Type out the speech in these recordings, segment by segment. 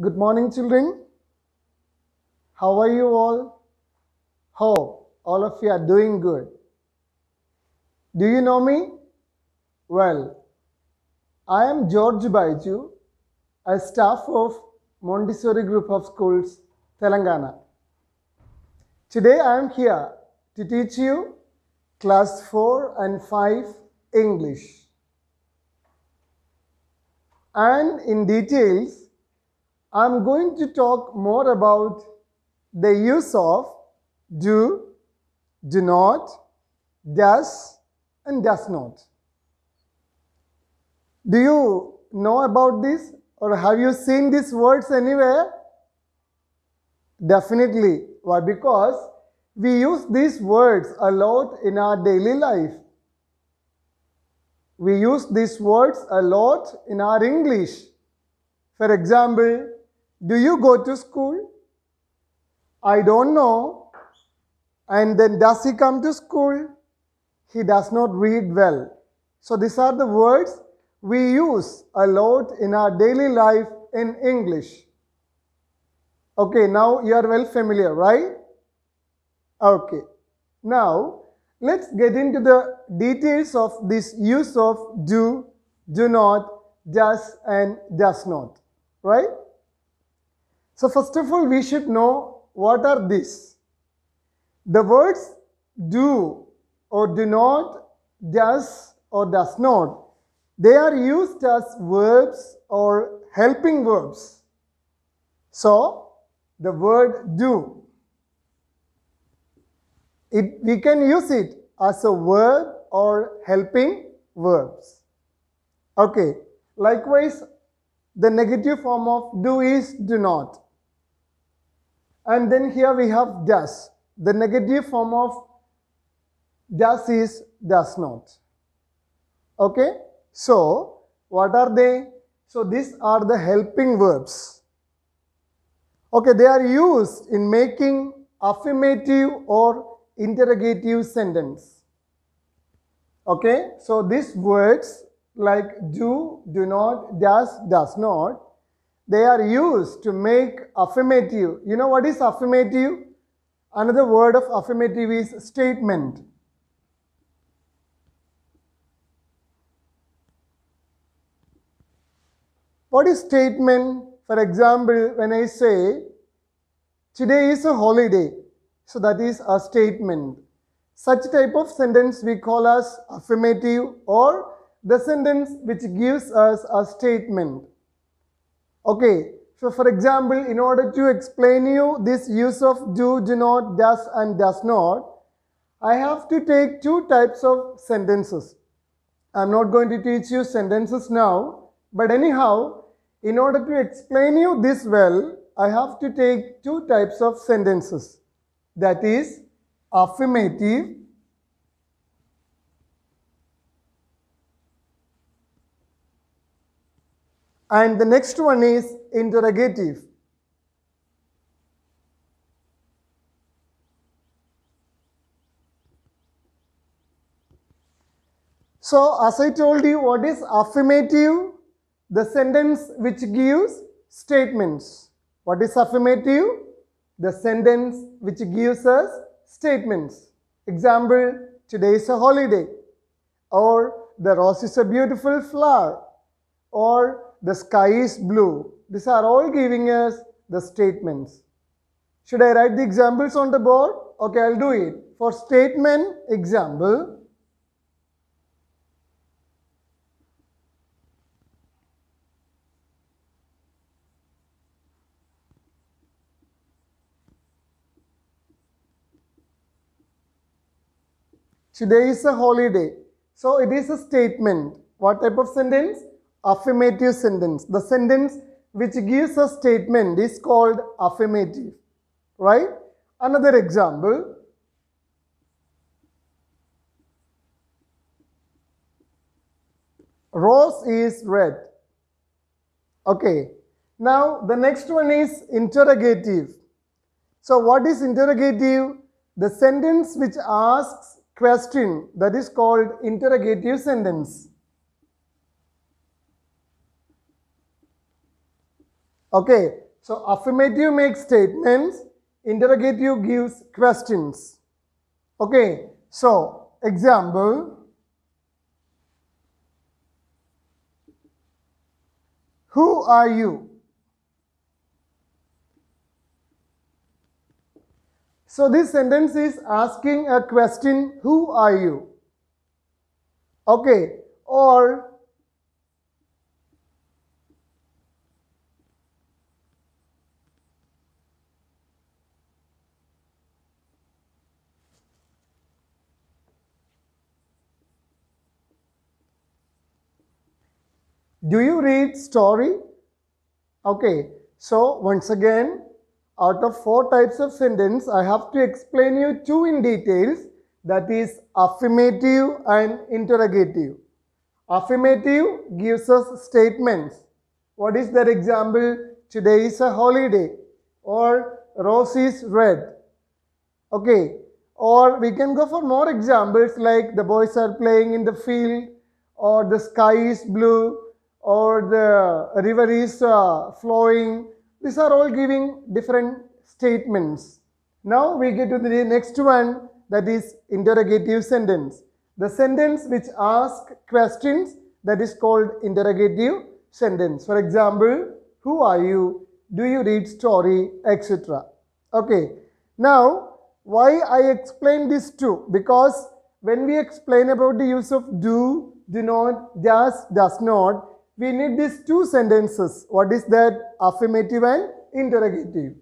Good morning children. How are you all? Hope all of you are doing good. Do you know me? Well, I am George Baiju, a staff of Montessori Group of Schools, Telangana. Today I am here to teach you class 4 and 5 English and in details I'm going to talk more about the use of do, do not, does, and does not. Do you know about this or have you seen these words anywhere? Definitely. Why? Because we use these words a lot in our daily life. We use these words a lot in our English. For example, do you go to school? I don't know. And then does he come to school? He does not read well. So these are the words we use a lot in our daily life in English. Okay, now you are well familiar, right? Okay. Now, let's get into the details of this use of do, do not, does and does not, right? So first of all, we should know what are these. The words do or do not, does or does not, they are used as verbs or helping verbs. So the word do, it, we can use it as a verb or helping verbs. Okay, likewise, the negative form of do is do not. And then here we have does. The negative form of does is does not. Okay? So, what are they? So, these are the helping verbs. Okay, they are used in making affirmative or interrogative sentence. Okay, so these words like do, do not, does, does not they are used to make affirmative. You know what is affirmative? Another word of affirmative is statement. What is statement? For example, when I say, today is a holiday. So that is a statement. Such type of sentence we call as affirmative or the sentence which gives us a statement. Okay, so for example, in order to explain you this use of do, do not, does and does not, I have to take two types of sentences. I'm not going to teach you sentences now, but anyhow, in order to explain you this well, I have to take two types of sentences. That is affirmative And the next one is interrogative. So, as I told you, what is affirmative? The sentence which gives statements. What is affirmative? The sentence which gives us statements. Example, today is a holiday. Or the rose is a beautiful flower. Or the sky is blue. These are all giving us the statements. Should I write the examples on the board? Okay, I'll do it. For statement example, today is a holiday. So it is a statement. What type of sentence? affirmative sentence. The sentence which gives a statement is called affirmative, right? Another example. Rose is red. Okay. Now, the next one is interrogative. So, what is interrogative? The sentence which asks question that is called interrogative sentence. Okay, so affirmative makes statements, interrogative gives questions. Okay, so example, who are you? So this sentence is asking a question, who are you? Okay, or Do you read story? Okay, so once again, out of four types of sentence, I have to explain you two in details that is affirmative and interrogative. Affirmative gives us statements. What is their example? Today is a holiday or rose is red. Okay, or we can go for more examples like the boys are playing in the field or the sky is blue or the river is uh, flowing. These are all giving different statements. Now we get to the next one that is interrogative sentence. The sentence which asks questions that is called interrogative sentence. For example, who are you? Do you read story? etc. Okay. Now, why I explain this too? Because when we explain about the use of do, do not, does, does not, we need these two sentences. What is that? Affirmative and interrogative.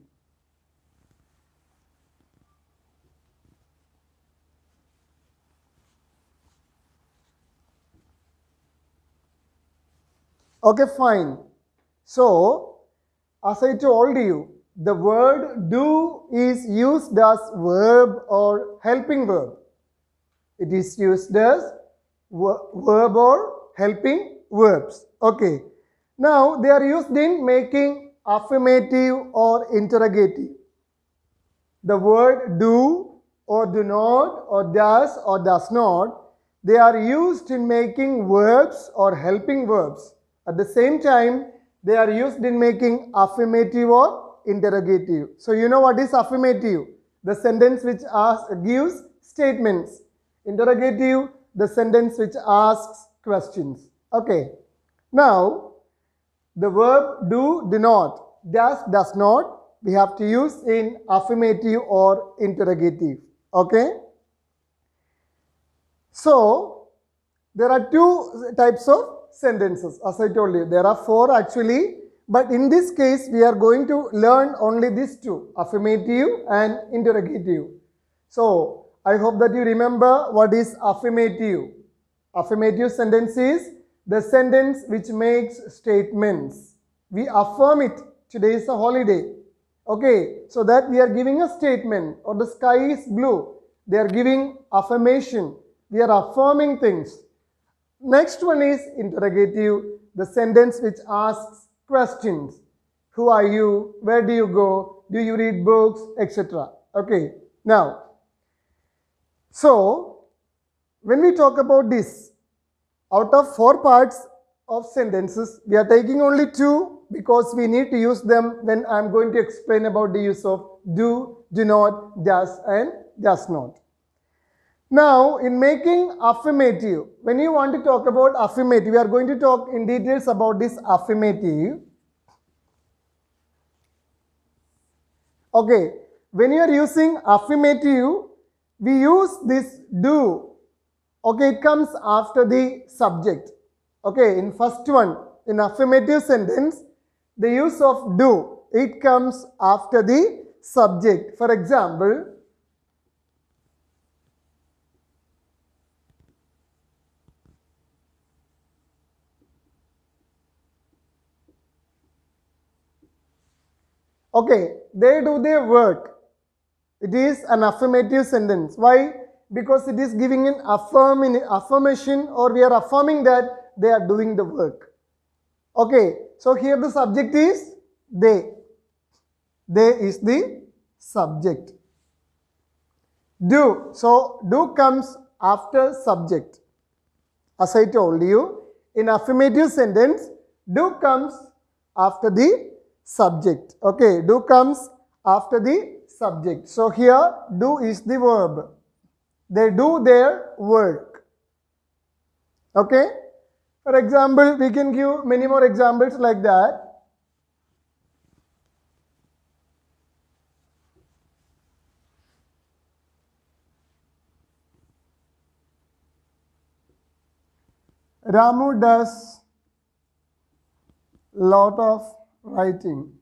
Okay, fine. So, as I told you, the word do is used as verb or helping verb. It is used as verb or helping verbs. Okay. Now they are used in making affirmative or interrogative. The word do or do not or does or does not, they are used in making verbs or helping verbs. At the same time, they are used in making affirmative or interrogative. So you know what is affirmative? The sentence which asks, gives statements. Interrogative, the sentence which asks questions. Okay. Now, the verb do do not, does does not we have to use in affirmative or interrogative. Okay. So, there are two types of sentences as I told you. There are four actually but in this case we are going to learn only these two affirmative and interrogative. So, I hope that you remember what is affirmative. Affirmative sentences the sentence which makes statements. We affirm it. Today is a holiday. Okay, so that we are giving a statement or the sky is blue. They are giving affirmation. We are affirming things. Next one is interrogative, the sentence which asks questions. Who are you? Where do you go? Do you read books? Etc. Okay, now, so when we talk about this, out of four parts of sentences, we are taking only two because we need to use them when I'm going to explain about the use of do, do not, does and does not. Now, in making affirmative, when you want to talk about affirmative, we are going to talk in details about this affirmative. Okay, when you are using affirmative, we use this do Okay, it comes after the subject. Okay, in first one, in affirmative sentence, the use of do, it comes after the subject. For example, Okay, they do their work. It is an affirmative sentence. Why? because it is giving an affirmation or we are affirming that they are doing the work. Okay, so here the subject is they. They is the subject. Do. So, do comes after subject. As I told you, in affirmative sentence, do comes after the subject. Okay, do comes after the subject. So, here do is the verb. They do their work. Okay? For example, we can give many more examples like that. Ramu does lot of writing.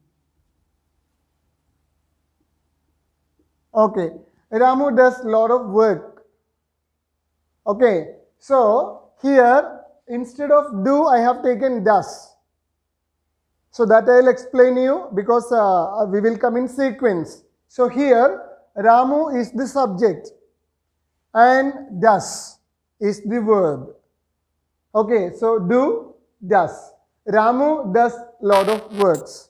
Okay, Ramu does lot of work. Okay, so here instead of do I have taken does. So that I will explain you because uh, uh, we will come in sequence. So here Ramu is the subject and does is the verb. Okay, so do, does. Ramu does lot of works.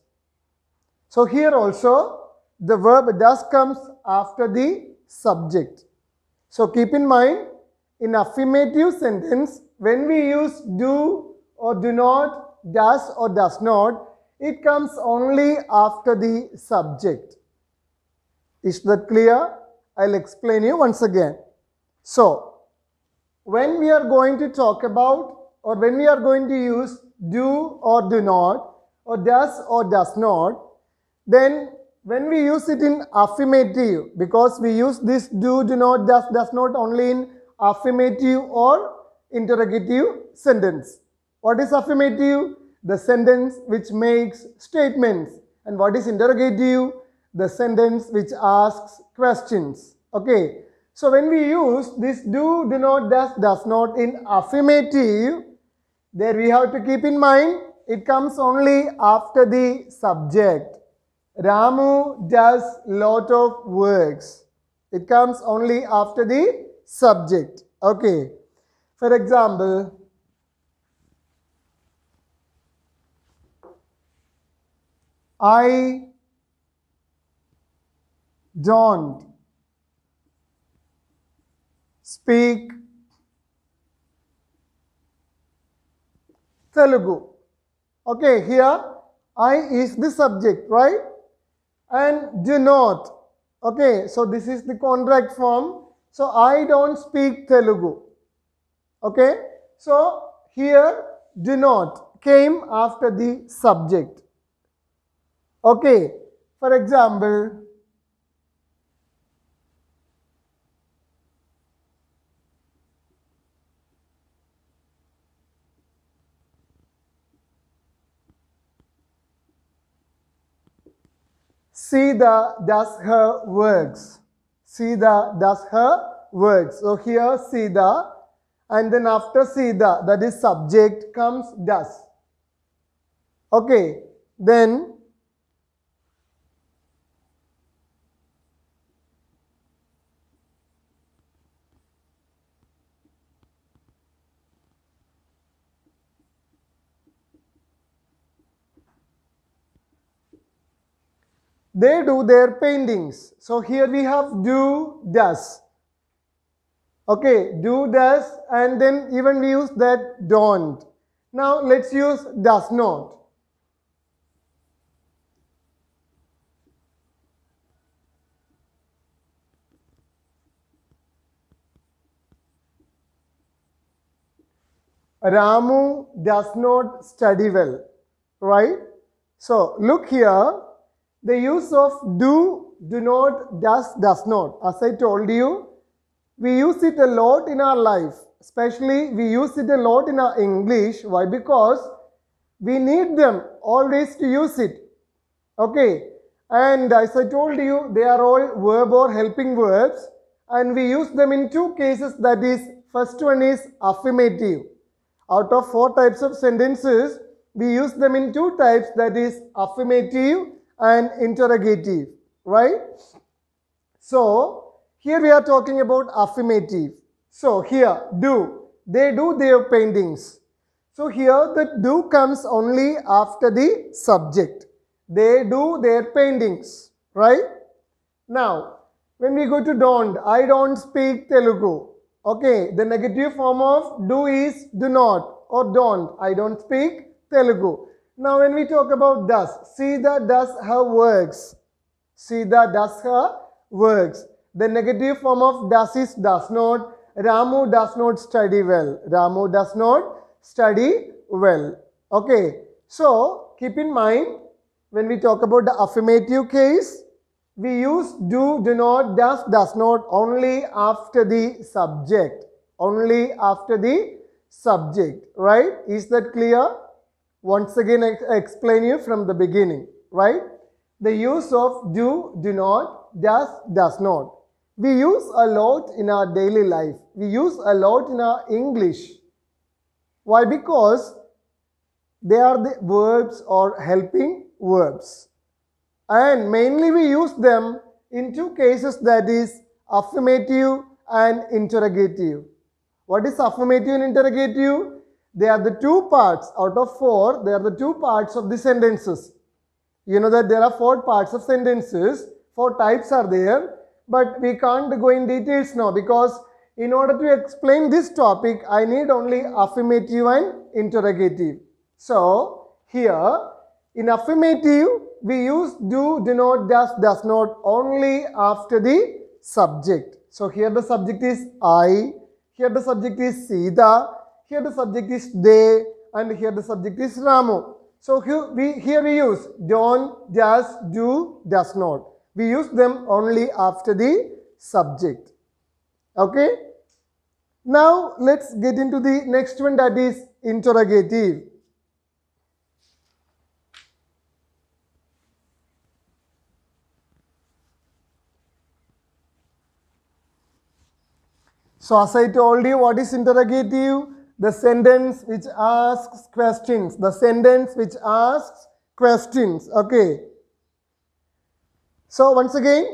So here also the verb does comes after the subject. So keep in mind in affirmative sentence, when we use do or do not, does or does not, it comes only after the subject. Is that clear? I'll explain you once again. So, when we are going to talk about or when we are going to use do or do not or does or does not, then when we use it in affirmative, because we use this do, do not, does, does not only in affirmative or interrogative sentence. What is affirmative? The sentence which makes statements. And what is interrogative? The sentence which asks questions. Okay. So when we use this do, do not, does, does not in affirmative, there we have to keep in mind it comes only after the subject. Ramu does lot of works. It comes only after the subject. Okay. For example, I don't speak Telugu. Okay, here I is the subject, right? And do not. Okay, so this is the contract form so I don't speak Telugu. Okay. So here do not came after the subject. Okay. For example, Sita does her works. Sita does her work. So here Sita and then after Sita that is subject comes does. Okay. Then they do their paintings. So here we have do, does. Okay, do, does and then even we use that don't. Now let's use does not. Ramu does not study well, right? So look here, the use of do, do not, does, does not. As I told you, we use it a lot in our life. Especially we use it a lot in our English. Why? Because we need them always to use it. Okay. And as I told you, they are all verb or helping verbs. And we use them in two cases. That is, first one is affirmative. Out of four types of sentences, we use them in two types. That is affirmative and interrogative, right? So, here we are talking about affirmative. So, here, do. They do their paintings. So, here the do comes only after the subject. They do their paintings, right? Now, when we go to don't, I don't speak Telugu. Okay, the negative form of do is do not or don't. I don't speak Telugu. Now when we talk about does, that does her works. See that does her works. The negative form of does is does not. Ramu does not study well. Ramu does not study well. Okay. So keep in mind when we talk about the affirmative case, we use do, do not, does, does not only after the subject. Only after the subject. Right? Is that clear? Once again, I explain you from the beginning, right? The use of do, do not, does, does not. We use a lot in our daily life. We use a lot in our English. Why? Because they are the verbs or helping verbs. And mainly we use them in two cases that is affirmative and interrogative. What is affirmative and interrogative? They are the two parts out of four, they are the two parts of the sentences. You know that there are four parts of sentences, four types are there, but we can't go in details now because in order to explain this topic, I need only affirmative and interrogative. So, here in affirmative, we use do, denote, does, does not only after the subject. So, here the subject is I, here the subject is Sita, here the subject is they and here the subject is Ramu. So here we, here we use don't, does, do, does not. We use them only after the subject. Okay. Now let's get into the next one that is interrogative. So as I told you what is interrogative, the sentence which asks questions. The sentence which asks questions. Okay. So once again,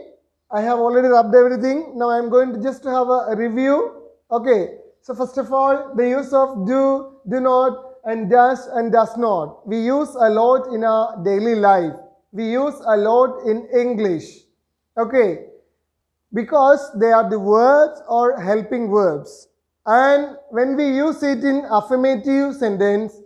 I have already rubbed everything. Now I am going to just have a review. Okay. So first of all, the use of do, do not, and does and does not. We use a lot in our daily life. We use a lot in English. Okay. Because they are the words or helping verbs. And when we use it in affirmative sentence,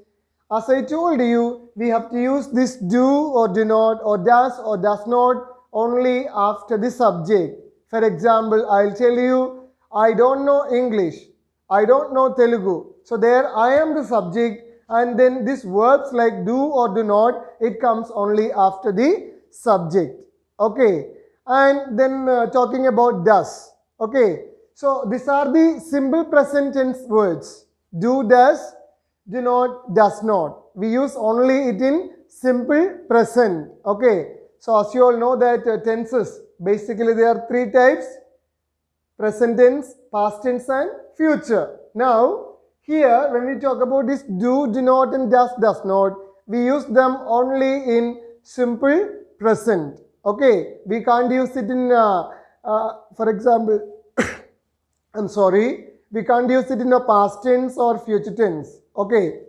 as I told you, we have to use this do or do not or does or does not only after the subject. For example, I'll tell you, I don't know English. I don't know Telugu. So there I am the subject and then this verbs like do or do not, it comes only after the subject. Okay. And then uh, talking about does. Okay. So these are the simple present tense words. Do, does, do not, does not. We use only it in simple present. Okay. So as you all know that uh, tenses, basically there are three types. Present tense, past tense and future. Now, here when we talk about this do, do not and does, does not, we use them only in simple present. Okay. We can't use it in, uh, uh, for example, I'm sorry, we can't use it in a past tense or future tense. Okay.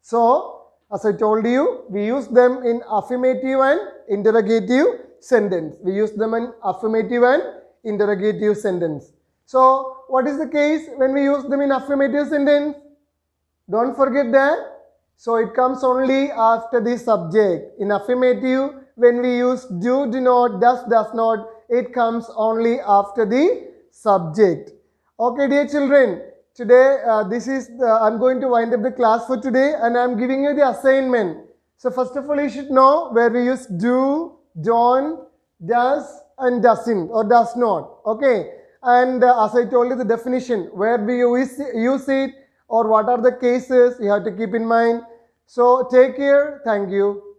So, as I told you, we use them in affirmative and interrogative sentence. We use them in affirmative and interrogative sentence. So, what is the case when we use them in affirmative sentence? Don't forget that. So, it comes only after the subject. In affirmative, when we use do, do not, does, does not, it comes only after the subject. Okay dear children, today uh, this is, the, I'm going to wind up the class for today and I'm giving you the assignment. So first of all you should know where we use do, don't, does and doesn't or does not. Okay. And uh, as I told you the definition, where we use, use it or what are the cases you have to keep in mind. So take care. Thank you.